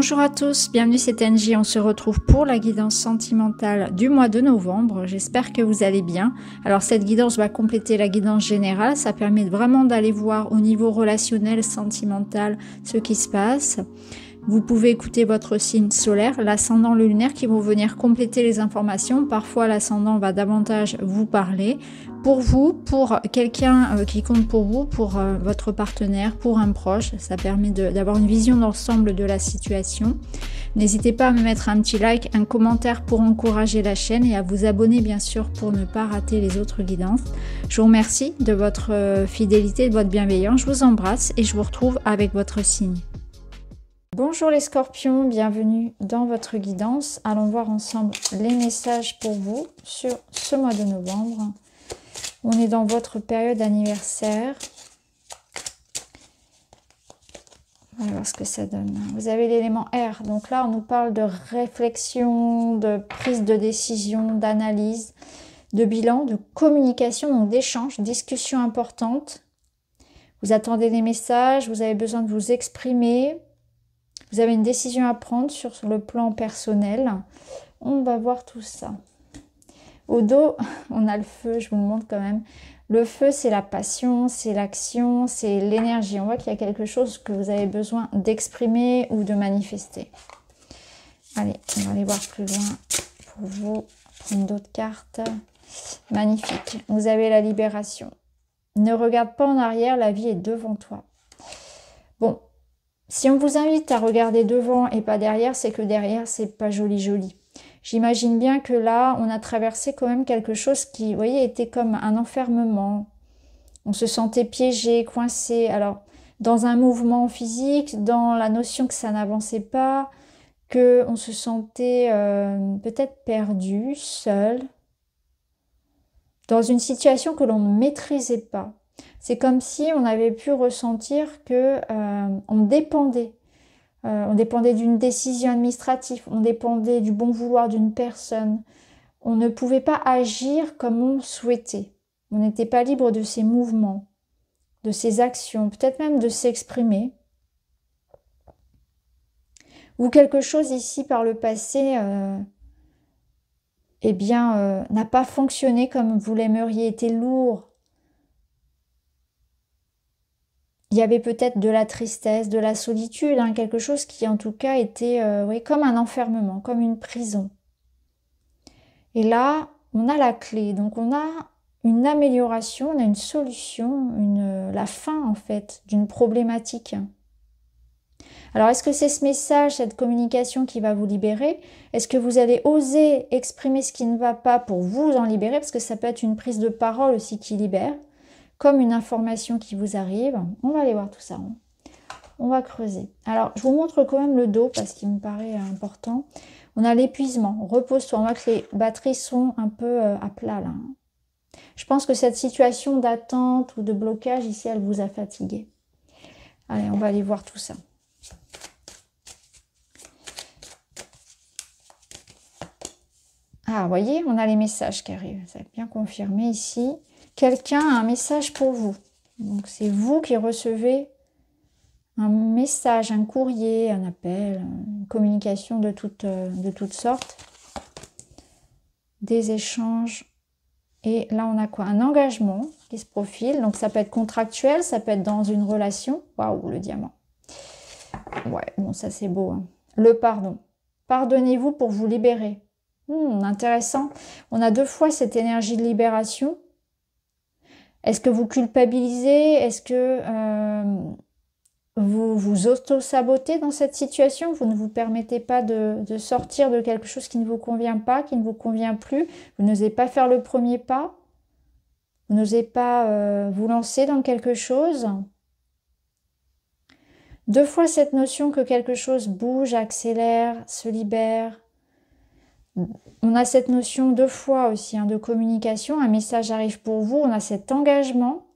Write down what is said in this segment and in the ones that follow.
Bonjour à tous, bienvenue c'est NJ, on se retrouve pour la guidance sentimentale du mois de novembre, j'espère que vous allez bien. Alors cette guidance va compléter la guidance générale, ça permet vraiment d'aller voir au niveau relationnel, sentimental, ce qui se passe. Vous pouvez écouter votre signe solaire, l'ascendant, le lunaire qui vont venir compléter les informations. Parfois l'ascendant va davantage vous parler, pour vous, pour quelqu'un euh, qui compte pour vous, pour euh, votre partenaire, pour un proche. Ça permet d'avoir une vision d'ensemble de la situation. N'hésitez pas à me mettre un petit like, un commentaire pour encourager la chaîne et à vous abonner bien sûr pour ne pas rater les autres guidances. Je vous remercie de votre euh, fidélité, de votre bienveillance. Je vous embrasse et je vous retrouve avec votre signe. Bonjour les scorpions, bienvenue dans votre guidance. Allons voir ensemble les messages pour vous sur ce mois de novembre. On est dans votre période anniversaire. On va voir ce que ça donne. Vous avez l'élément R. Donc là, on nous parle de réflexion, de prise de décision, d'analyse, de bilan, de communication, donc d'échange, discussion importante. Vous attendez des messages, vous avez besoin de vous exprimer. Vous avez une décision à prendre sur le plan personnel. On va voir tout ça. Au dos, on a le feu, je vous le montre quand même. Le feu, c'est la passion, c'est l'action, c'est l'énergie. On voit qu'il y a quelque chose que vous avez besoin d'exprimer ou de manifester. Allez, on va aller voir plus loin pour vous. Prendre d'autres cartes. Magnifique. Vous avez la libération. Ne regarde pas en arrière, la vie est devant toi. Bon, si on vous invite à regarder devant et pas derrière, c'est que derrière, c'est pas joli joli. J'imagine bien que là, on a traversé quand même quelque chose qui, vous voyez, était comme un enfermement. On se sentait piégé, coincé. Alors, dans un mouvement physique, dans la notion que ça n'avançait pas, que on se sentait euh, peut-être perdu, seul, dans une situation que l'on ne maîtrisait pas. C'est comme si on avait pu ressentir que euh, on dépendait euh, on dépendait d'une décision administrative, on dépendait du bon vouloir d'une personne. On ne pouvait pas agir comme on souhaitait. On n'était pas libre de ses mouvements, de ses actions, peut-être même de s'exprimer. Ou quelque chose ici par le passé, euh, eh bien, euh, n'a pas fonctionné comme vous l'aimeriez, était lourd, il y avait peut-être de la tristesse, de la solitude, hein, quelque chose qui en tout cas était euh, oui, comme un enfermement, comme une prison. Et là, on a la clé, donc on a une amélioration, on a une solution, une, euh, la fin en fait d'une problématique. Alors est-ce que c'est ce message, cette communication qui va vous libérer Est-ce que vous allez oser exprimer ce qui ne va pas pour vous en libérer Parce que ça peut être une prise de parole aussi qui libère comme une information qui vous arrive. On va aller voir tout ça. Hein. On va creuser. Alors, je vous montre quand même le dos parce qu'il me paraît important. On a l'épuisement. Repose-toi. On voit que les batteries sont un peu euh, à plat là. Hein. Je pense que cette situation d'attente ou de blocage ici, elle vous a fatigué. Allez, on va aller voir tout ça. Ah, vous voyez, on a les messages qui arrivent. Ça va bien confirmé ici. Quelqu'un a un message pour vous. Donc c'est vous qui recevez un message, un courrier, un appel, une communication de toutes, euh, de sortes, des échanges. Et là, on a quoi Un engagement qui se profile. Donc, ça peut être contractuel, ça peut être dans une relation. Waouh, le diamant. Ouais, bon, ça c'est beau. Hein. Le pardon. Pardonnez-vous pour vous libérer. Hmm, intéressant. On a deux fois cette énergie de libération. Est-ce que vous culpabilisez Est-ce que euh, vous vous auto-sabotez dans cette situation Vous ne vous permettez pas de, sortir de quelque chose qui ne vous convient pas, qui ne vous convient plus Vous n'osez pas faire le premier pas Vous n'osez pas euh, vous lancer dans quelque chose Deux fois cette notion que quelque chose bouge, accélère, se libère, on a cette notion de foi aussi, hein, de communication. Un message arrive pour vous, on a cet engagement.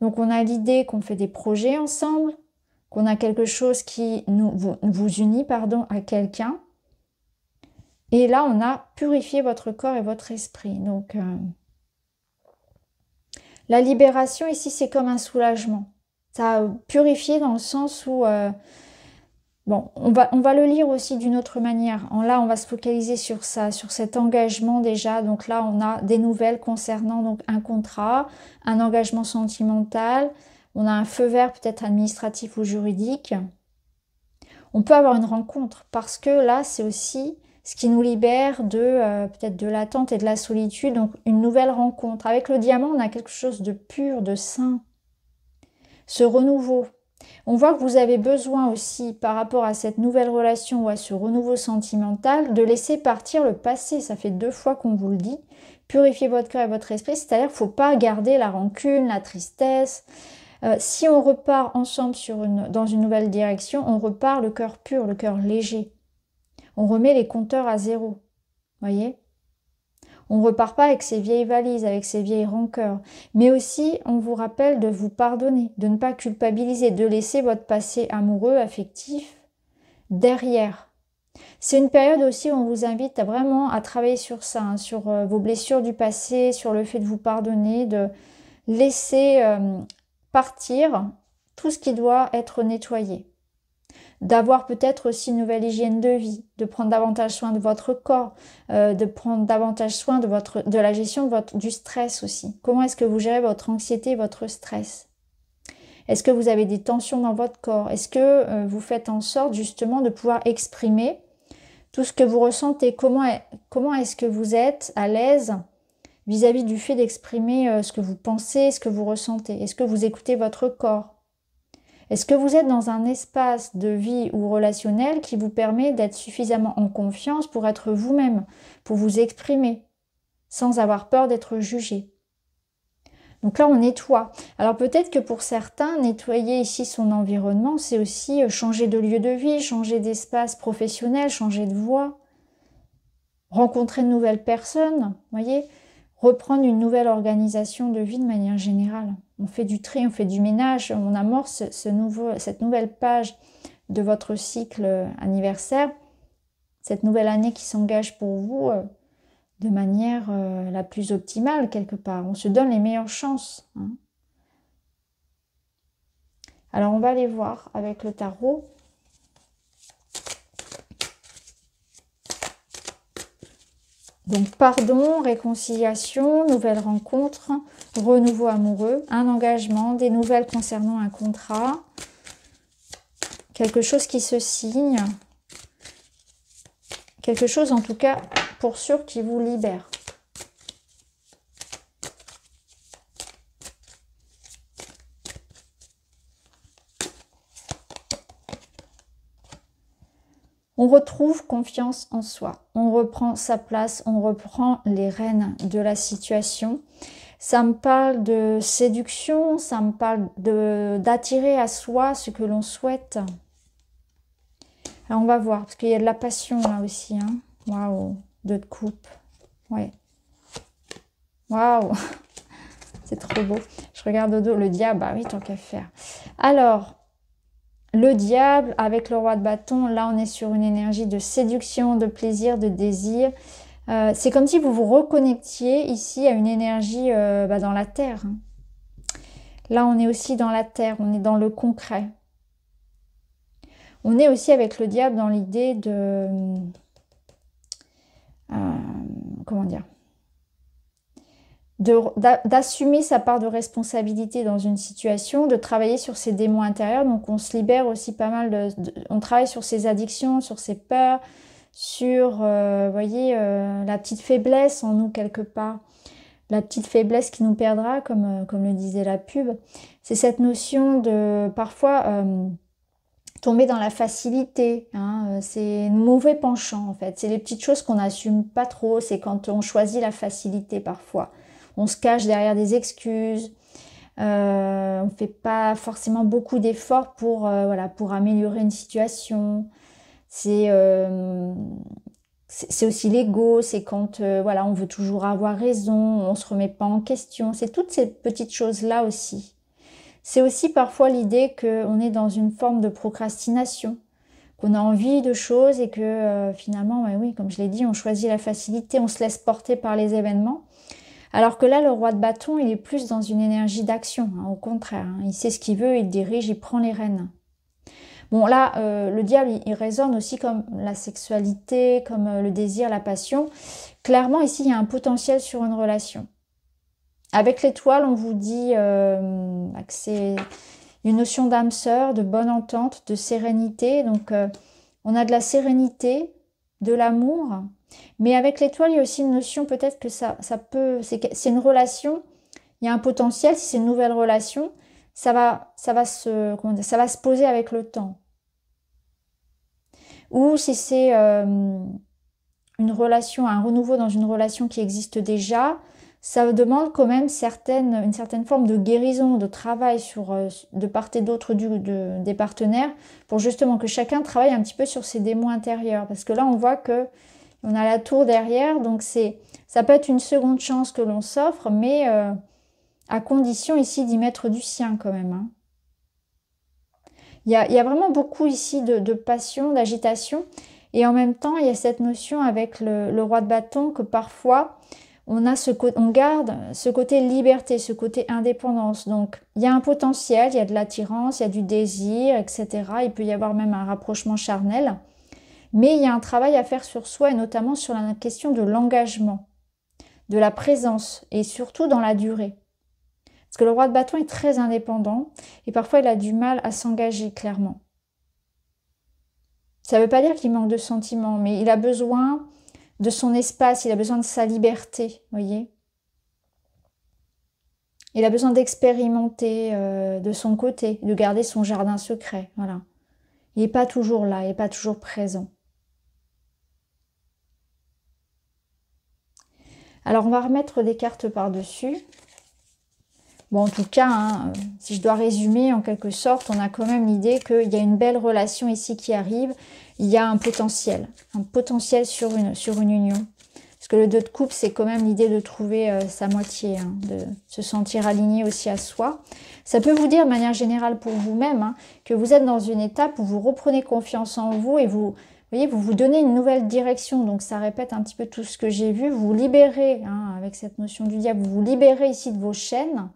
Donc on a l'idée qu'on fait des projets ensemble, qu'on a quelque chose qui nous, vous, unit pardon, à quelqu'un. Et là, on a purifié votre corps et votre esprit. Donc euh, la libération ici, c'est comme un soulagement. Ça a purifié dans le sens où... Euh, Bon, on va, on va le lire aussi d'une autre manière. En là, on va se focaliser sur ça, sur cet engagement déjà. Donc là, on a des nouvelles concernant donc un contrat, un engagement sentimental, on a un feu vert peut-être administratif ou juridique. On peut avoir une rencontre parce que là, c'est aussi ce qui nous libère de euh, peut-être de l'attente et de la solitude. Donc une nouvelle rencontre. Avec le diamant, on a quelque chose de pur, de sain. Ce renouveau, on voit que vous avez besoin aussi, par rapport à cette nouvelle relation ou à ce renouveau sentimental, de laisser partir le passé. Ça fait deux fois qu'on vous le dit. Purifiez votre cœur et votre esprit, c'est-à-dire qu'il ne faut pas garder la rancune, la tristesse. Euh, si on repart ensemble dans une nouvelle direction, on repart le cœur pur, le cœur léger. On remet les compteurs à zéro. Voyez on repart pas avec ses vieilles valises, avec ses vieilles rancœurs. Mais aussi, on vous rappelle de vous pardonner, de ne pas culpabiliser, de laisser votre passé amoureux, affectif derrière. C'est une période aussi où on vous invite vraiment à travailler sur ça, hein, sur euh, vos blessures du passé, sur le fait de vous pardonner, de laisser euh, partir tout ce qui doit être nettoyé d'avoir peut-être aussi une nouvelle hygiène de vie, de prendre davantage soin de votre corps, euh, de prendre davantage soin de votre, de la gestion de votre, du stress aussi. Comment est-ce que vous gérez votre anxiété, votre stress Est-ce que vous avez des tensions dans votre corps Est-ce que euh, vous faites en sorte justement de pouvoir exprimer tout ce que vous ressentez Comment, est, comment est-ce que vous êtes à l'aise vis-à-vis du fait d'exprimer euh, ce que vous pensez, ce que vous ressentez Est-ce que vous écoutez votre corps est-ce que vous êtes dans un espace de vie ou relationnel qui vous permet d'être suffisamment en confiance pour être vous-même, pour vous exprimer, sans avoir peur d'être jugé donc là, on nettoie. Alors peut-être que pour certains, nettoyer ici son environnement, c'est aussi euh, changer de lieu de vie, changer d'espace professionnel, changer de voie, rencontrer de nouvelles personnes, voyez, reprendre une nouvelle organisation de vie de manière générale on fait du tri, on fait du ménage, on amorce ce nouveau, cette nouvelle page de votre cycle euh, anniversaire, cette nouvelle année qui s'engage pour vous euh, de manière euh, la plus optimale quelque part. On se donne les meilleures chances. Hein. Alors on va aller voir avec le tarot. Donc pardon, réconciliation, nouvelle rencontre, renouveau amoureux, un engagement, des nouvelles concernant un contrat, quelque chose qui se signe, quelque chose en tout cas pour sûr qui vous libère. On retrouve confiance en soi, on reprend sa place, on reprend les rênes de la situation. Ça me parle de séduction, ça me parle de d'attirer à soi ce que l'on souhaite. on va voir, parce qu'il y a de la passion là aussi. Hein. Waouh, deux de coupe. Ouais. Waouh, c'est trop beau. Je regarde au dos le diable. Ah oui, tant qu'à faire. Alors, le diable avec le roi de bâton, là on est sur une énergie de séduction, de plaisir, de désir. Euh, c'est comme si vous vous reconnectiez ici à une énergie euh, bah, dans la terre. Là, on est aussi dans la terre, on est dans le concret. On est aussi avec le diable dans l'idée de... Euh, comment dire d'assumer sa part de responsabilité dans une situation, de travailler sur ses démons intérieurs. Donc on se libère aussi pas mal, de, on travaille sur ses addictions, sur ses peurs, sur, euh, voyez, euh, la petite faiblesse en nous quelque part, la petite faiblesse qui nous perdra, comme, euh, le disait la pub. C'est cette notion de parfois tomber dans la facilité. Hein, c'est c'est mauvais penchant en fait. C'est les petites choses qu'on n'assume pas trop. C'est quand on choisit la facilité parfois. On se cache derrière des excuses. on ne fait pas forcément beaucoup d'efforts pour améliorer une situation, euh, c'est c'est aussi l'ego, c'est quand euh, voilà, on veut toujours avoir raison, on se remet pas en question, c'est toutes ces petites choses-là aussi. C'est aussi parfois l'idée qu'on est dans une forme de procrastination, qu'on a envie de choses et que euh, finalement, bah oui, comme je l'ai dit, on choisit la facilité, on se laisse porter par les événements. Alors que là, le roi de bâton, il est plus dans une énergie d'action, hein, au contraire. Hein. il sait ce qu'il veut, il dirige, il prend les rênes. Bon, là, euh, le diable, il, résonne aussi comme la sexualité, comme euh, le désir, la passion. Clairement, ici, il y a un potentiel sur une relation. Avec l'étoile, on vous dit euh, que c'est une notion d'âme sœur, de bonne entente, de sérénité. Donc, on a de la sérénité, de l'amour. Mais avec l'étoile, il y a aussi une notion peut-être que ça, ça peut... C'est une relation, il y a un potentiel, si c'est une nouvelle relation, ça va, ça va, se, ça va se poser avec le temps. Ou si c'est euh, une relation, un renouveau dans une relation qui existe déjà, ça demande quand même certaines, une certaine forme de guérison, de travail sur, euh, de part et d'autre des partenaires pour justement que chacun travaille un petit peu sur ses démons intérieurs. Parce que là, on voit que on a la tour derrière, donc c'est, ça peut être une seconde chance que l'on s'offre, mais euh, à condition ici d'y mettre du sien quand même. Hein. Il, y a, vraiment beaucoup ici de, passion, d'agitation, et en même temps, il y a cette notion avec le, roi de bâton que parfois, on, a ce on garde ce côté liberté, ce côté indépendance. Donc, il y a un potentiel, il y a de l'attirance, il y a du désir, etc. Il peut y avoir même un rapprochement charnel. Mais il y a un travail à faire sur soi et notamment sur la question de l'engagement, de la présence et surtout dans la durée. Parce que le roi de bâton est très indépendant et parfois il a du mal à s'engager clairement. Ça ne veut pas dire qu'il manque de sentiments, mais il a besoin de son espace, il a besoin de sa liberté, voyez. Il a besoin d'expérimenter euh, de son côté, de garder son jardin secret, voilà. Il n'est pas toujours là, il n'est pas toujours présent. Alors on va remettre des cartes par-dessus. Bon, en tout cas, hein, si je dois résumer en quelque sorte, on a quand même l'idée qu'il y a une belle relation ici qui arrive. Il y a un potentiel, un potentiel sur une, sur une union. Parce que le 2 de coupe, c'est quand même l'idée de trouver euh, sa moitié, hein, de se sentir aligné aussi à soi. Ça peut vous dire de manière générale pour vous-même hein, que vous êtes dans une étape où vous reprenez confiance en vous et vous, vous voyez, vous vous donnez une nouvelle direction, donc ça répète un petit peu tout ce que j'ai vu. Vous libérez, hein, avec cette notion du diable, vous vous libérez ici de vos chaînes.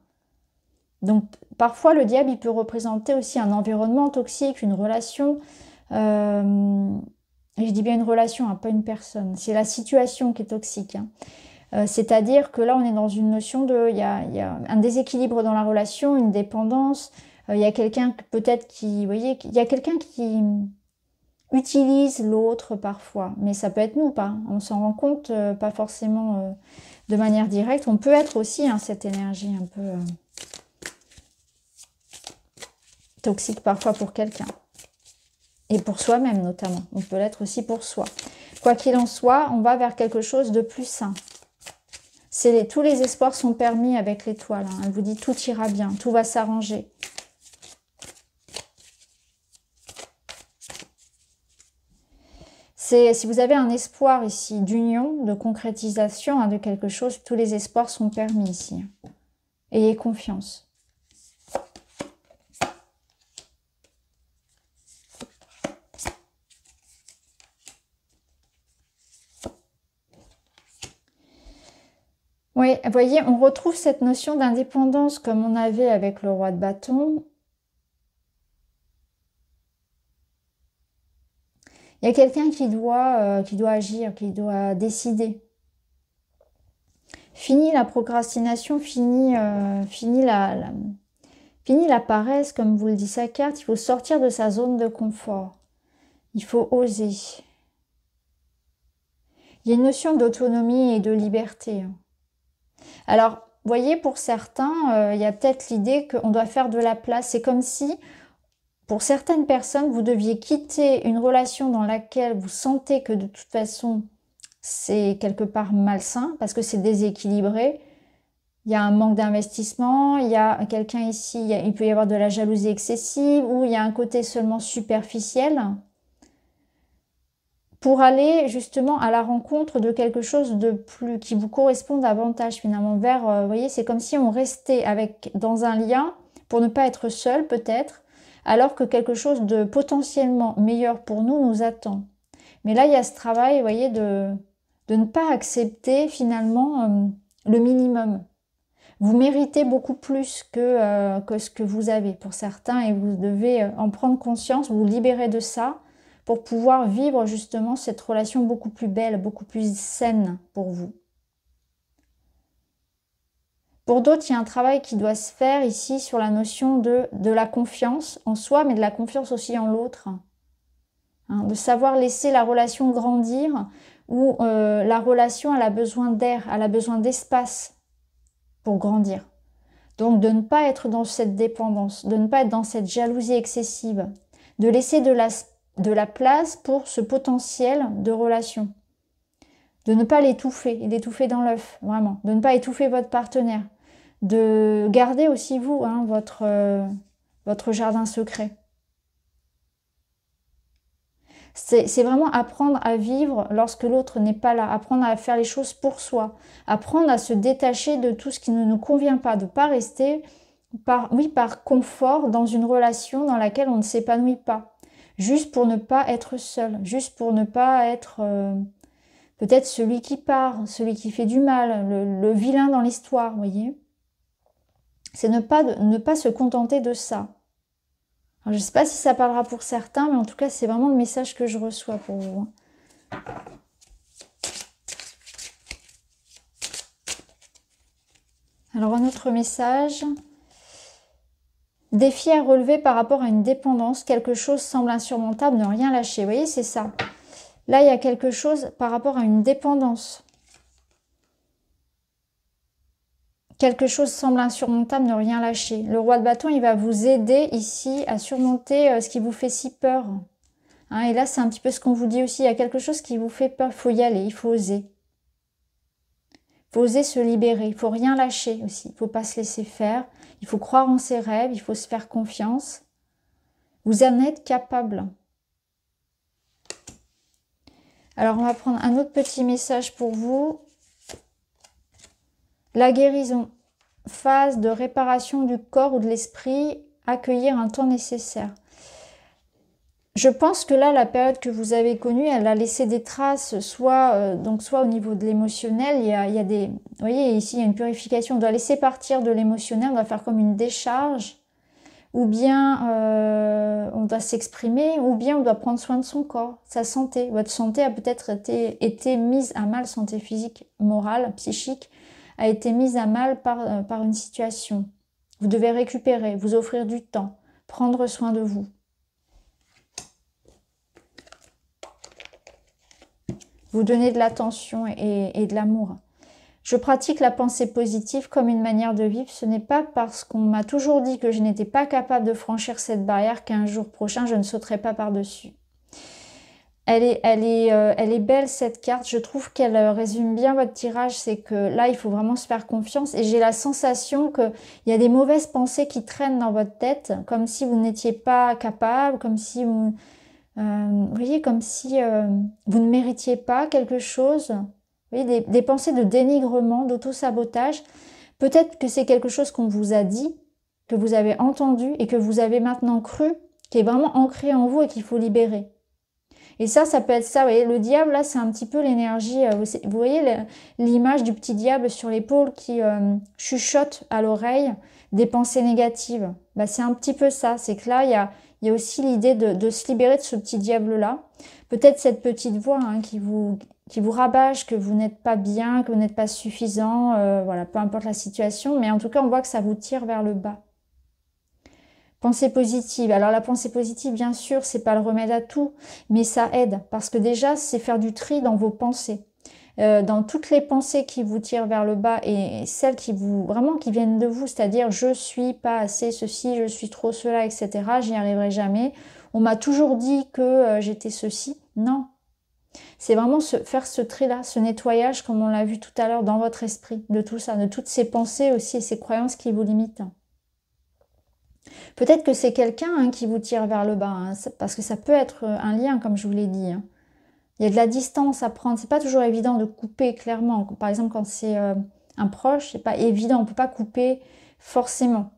Donc parfois le diable, il peut représenter aussi un environnement toxique, une relation. Euh, je dis bien une relation, hein, pas une personne. C'est la situation qui est toxique. Hein. Euh, c'est-à-dire que là, on est dans une notion de... Il y a, un déséquilibre dans la relation, une dépendance. Euh, il y a quelqu'un peut-être qui... Vous voyez, il y a quelqu'un qui utilise l'autre parfois. Mais ça peut être nous, pas. Hein. On s'en rend compte, euh, pas forcément de manière directe. On peut être aussi cette énergie un peu Toxique parfois pour quelqu'un. Et pour soi-même notamment. On peut l'être aussi pour soi. Quoi qu'il en soit, on va vers quelque chose de plus sain. tous les espoirs sont permis avec l'étoile. Hein. Elle vous dit tout ira bien, tout va s'arranger. si vous avez un espoir ici d'union, de concrétisation, hein, de quelque chose, tous les espoirs sont permis ici. Ayez confiance. vous voyez, on retrouve cette notion d'indépendance comme on avait avec le roi de bâton. Il y a quelqu'un qui doit, euh, qui doit agir, qui doit décider. Fini la procrastination, fini, euh, fini la, fini la paresse, comme vous le dit sa carte. Il faut sortir de sa zone de confort. Il faut oser. Il y a une notion d'autonomie et de liberté. Hein. Alors, voyez, pour certains, euh, il y a peut-être l'idée qu'on doit faire de la place. C'est comme si, pour certaines personnes, vous deviez quitter une relation dans laquelle vous sentez que de toute façon, c'est quelque part malsain parce que c'est déséquilibré. Il y a un manque d'investissement, il y a quelqu'un ici, il peut y avoir de la jalousie excessive ou il y a un côté seulement superficiel pour aller justement à la rencontre de quelque chose de plus qui vous correspond davantage finalement vers euh, voyez c'est comme si on restait avec dans un lien pour ne pas être seul peut-être alors que quelque chose de potentiellement meilleur pour nous nous attend mais là il y a ce travail voyez de ne pas accepter finalement euh, le minimum vous méritez beaucoup plus que, euh, que ce que vous avez pour certains et vous devez en prendre conscience vous libérer de ça pour pouvoir vivre justement cette relation beaucoup plus belle, beaucoup plus saine pour vous. Pour d'autres, il y a un travail qui doit se faire ici sur la notion de, de la confiance en soi, mais de la confiance aussi en l'autre. Hein, de savoir laisser la relation grandir, où euh, la relation, elle a besoin d'air, elle a besoin d'espace pour grandir. Donc de ne pas être dans cette dépendance, de ne pas être dans cette jalousie excessive, de laisser de la, de la place pour ce potentiel de relation. De ne pas l'étouffer d'étouffer dans l'œuf, vraiment. De ne pas étouffer votre partenaire. De garder aussi vous, hein, votre, euh, votre jardin secret. C'est vraiment apprendre à vivre lorsque l'autre n'est pas là, apprendre à faire les choses pour soi, apprendre à se détacher de tout ce qui ne nous convient pas, de ne pas rester par, oui, par confort dans une relation dans laquelle on ne s'épanouit pas juste pour ne pas être seul, juste pour ne pas être euh, peut-être celui qui part, celui qui fait du mal, le, vilain dans l'histoire, voyez. C'est ne pas, ne pas se contenter de ça. je ne sais pas si ça parlera pour certains, mais en tout cas, c'est vraiment le message que je reçois pour vous. Alors, un autre message. Défi à relever par rapport à une dépendance, quelque chose semble insurmontable, ne rien lâcher. Vous voyez, c'est ça. Là, il y a quelque chose par rapport à une dépendance. Quelque chose semble insurmontable, ne rien lâcher. Le roi de bâton, il va vous aider ici à surmonter euh, ce qui vous fait si peur. Hein, et là, c'est un petit peu ce qu'on vous dit aussi. Il y a quelque chose qui vous fait peur. Il faut y aller, il faut oser faut se libérer, il faut rien lâcher aussi, il faut pas se laisser faire, il faut croire en ses rêves, il faut se faire confiance. Vous en êtes capable. Alors on va prendre un autre petit message pour vous. La guérison, phase de réparation du corps ou de l'esprit, accueillir un temps nécessaire. Je pense que là, la période que vous avez connue, elle a laissé des traces, soit, euh, donc soit au niveau de l'émotionnel, il, y, a, des... Vous voyez, ici, il y a une purification. On doit laisser partir de l'émotionnel, on doit faire comme une décharge, ou bien euh, on doit s'exprimer, ou bien on doit prendre soin de son corps, sa santé. Votre santé a peut-être été, mise à mal, santé physique, morale, psychique, a été mise à mal euh, par une situation. Vous devez récupérer, vous offrir du temps, prendre soin de vous. vous donner de l'attention et, de l'amour. Je pratique la pensée positive comme une manière de vivre. Ce n'est pas parce qu'on m'a toujours dit que je n'étais pas capable de franchir cette barrière qu'un jour prochain je ne sauterai pas par-dessus. Elle est, elle, est, euh, elle est belle cette carte, je trouve qu'elle euh, résume bien votre tirage, c'est que là il faut vraiment se faire confiance et j'ai la sensation qu'il y a des mauvaises pensées qui traînent dans votre tête, comme si vous n'étiez pas capable, comme si vous, euh, vous voyez, comme si euh, vous ne méritiez pas quelque chose. des, pensées de dénigrement, d'auto-sabotage. Peut-être que c'est quelque chose qu'on vous a dit, que vous avez entendu et que vous avez maintenant cru, qui est vraiment ancré en vous et qu'il faut libérer. Et ça, ça peut être ça. Vous voyez, le diable, là, c'est un petit peu l'énergie. Euh, vous voyez l'image du petit diable sur l'épaule qui chuchote à l'oreille des pensées négatives. Bah, c'est un petit peu ça, c'est que là, il y a, aussi l'idée de, se libérer de ce petit diable-là. Peut-être cette petite voix hein, qui, vous, qui vous rabâche que vous n'êtes pas bien, que vous n'êtes pas suffisant, euh, voilà, peu importe la situation, mais en tout cas, on voit que ça vous tire vers le bas. Pensée positive. Alors la pensée positive, bien sûr, c'est pas le remède à tout, mais ça aide parce que déjà, c'est faire du tri dans vos pensées. Euh, dans toutes les pensées qui vous tirent vers le bas et celles qui vous vraiment qui viennent de vous, c'est-à-dire je ne suis pas assez ceci, je suis trop cela, etc. J'y arriverai jamais. On m'a toujours dit que euh, j'étais ceci. Non. C'est vraiment faire ce trait-là, ce nettoyage, comme on l'a vu tout à l'heure, dans votre esprit, de tout ça, de toutes ces pensées aussi et ces croyances qui vous limitent. Peut-être que c'est quelqu'un hein, qui vous tire vers le bas, hein, parce que ça peut être euh, un lien, comme je vous l'ai dit. Hein. Il y a de la distance à prendre. C'est pas toujours évident de couper clairement. Par exemple, quand c'est euh, un proche, c'est pas évident. On ne peut pas couper forcément.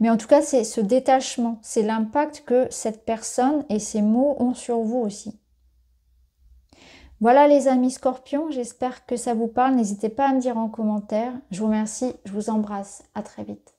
Mais en tout cas, c'est ce détachement, c'est l'impact que cette personne et ses mots ont sur vous aussi. Voilà les amis scorpions, j'espère que ça vous parle. N'hésitez pas à me dire en commentaire. Je vous remercie, je vous embrasse. À très vite.